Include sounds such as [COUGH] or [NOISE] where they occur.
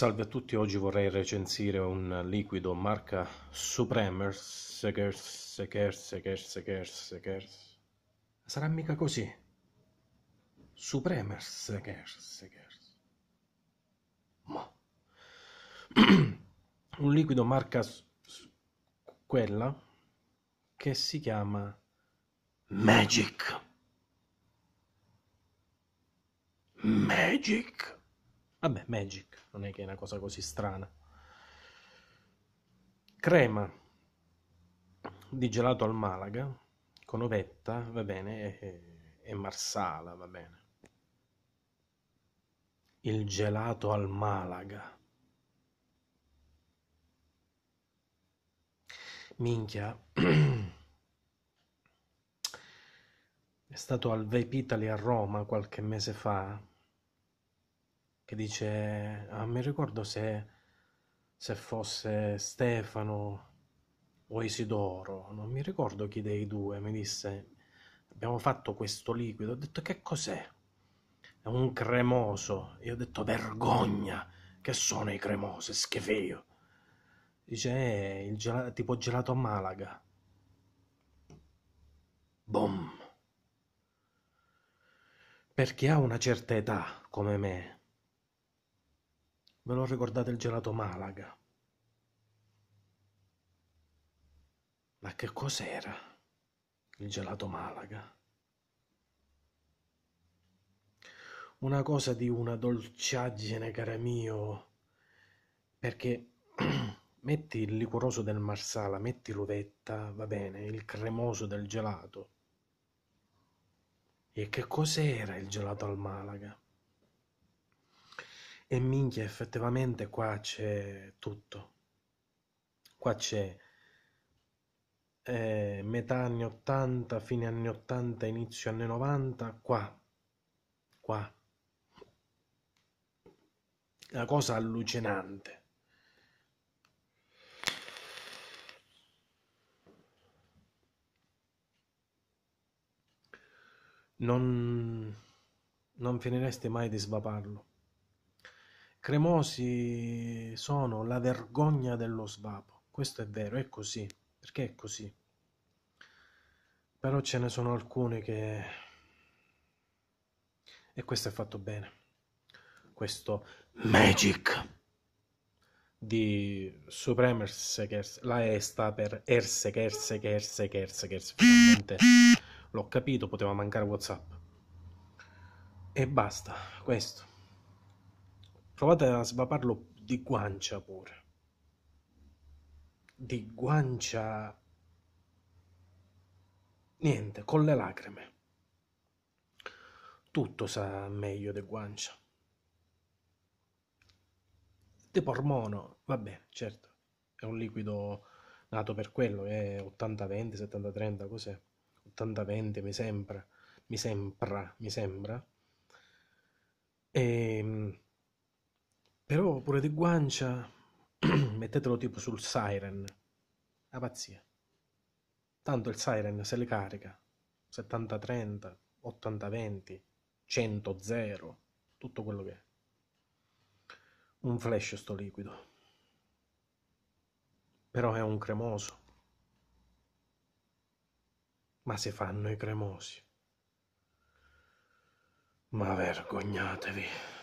Salve a tutti, oggi vorrei recensire un liquido marca Supremers, Sekers, Sekers, Sekers, Sekers, Sekers. Sarà mica così? Supremers, Sekers, Sekers. Ma... [CLEARS THROAT] un liquido marca quella che si chiama Magic. Magic. Vabbè, Magic, non è che è una cosa così strana. Crema di gelato al Malaga, con ovetta, va bene, e, e marsala, va bene. Il gelato al Malaga. Minchia. [CLEARS THROAT] è stato al Vape Italy a Roma qualche mese fa che dice, ah, mi ricordo se, se fosse Stefano o Isidoro, non mi ricordo chi dei due, mi disse, abbiamo fatto questo liquido, ho detto che cos'è? È un cremoso, io ho detto vergogna, che sono i cremosi, schifo. Dice, è eh, il gelato, tipo gelato a Malaga. Boom. Per chi ha una certa età, come me, ve lo ricordate il gelato Malaga? Ma che cos'era il gelato Malaga? Una cosa di una dolciaggine, cara mio, perché [CLEARS THROAT] metti il liquoroso del marsala, metti l'uvetta, va bene, il cremoso del gelato. E che cos'era il gelato al Malaga? E minchia, effettivamente qua c'è tutto. Qua c'è eh, metà anni 80, fine anni 80, inizio anni 90, qua. Qua. Una cosa allucinante. Non, non finiresti mai di svaparlo. Cremosi sono la vergogna dello svapo. Questo è vero, è così, perché è così. Però ce ne sono alcuni che... E questo è fatto bene. Questo Magic di Supreme Ersegers, la E sta per Ersegers, Ersegers, Ersegers, finalmente l'ho capito, poteva mancare Whatsapp. E basta, questo. Provate a svaparlo di guancia pure. Di guancia... Niente, con le lacrime. Tutto sa meglio di guancia. Di pormono, va bene, certo. È un liquido nato per quello, è 80-20, 70-30, cos'è? 80-20 mi sembra, mi sembra, mi sembra. Ehm... Però pure di guancia, [CLEARS THROAT] mettetelo tipo sul siren. La pazzia. Tanto il siren se le carica. 70-30, 80-20, 100-0, tutto quello che è. Un flash sto liquido. Però è un cremoso. Ma si fanno i cremosi. Ma vergognatevi.